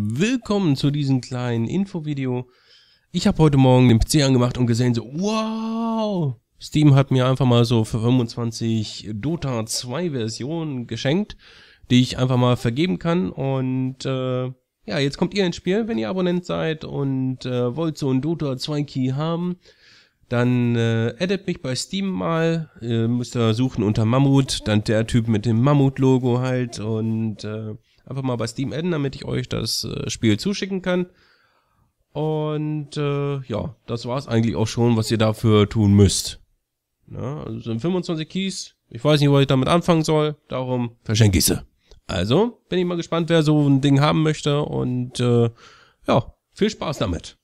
Willkommen zu diesem kleinen Infovideo. Ich habe heute Morgen den PC angemacht und gesehen so, wow, Steam hat mir einfach mal so für 25 Dota 2 Versionen geschenkt, die ich einfach mal vergeben kann. Und äh, ja, jetzt kommt ihr ins Spiel, wenn ihr Abonnent seid und äh, wollt so ein Dota 2 Key haben. Dann äh, edit mich bei Steam mal, äh, müsst ihr suchen unter Mammut, dann der Typ mit dem Mammut-Logo halt und äh, einfach mal bei Steam adden, damit ich euch das äh, Spiel zuschicken kann. Und äh, ja, das war's eigentlich auch schon, was ihr dafür tun müsst. Na, also sind 25 Keys. Ich weiß nicht, was ich damit anfangen soll, darum verschenke ich sie. Also, bin ich mal gespannt, wer so ein Ding haben möchte und äh, ja, viel Spaß damit.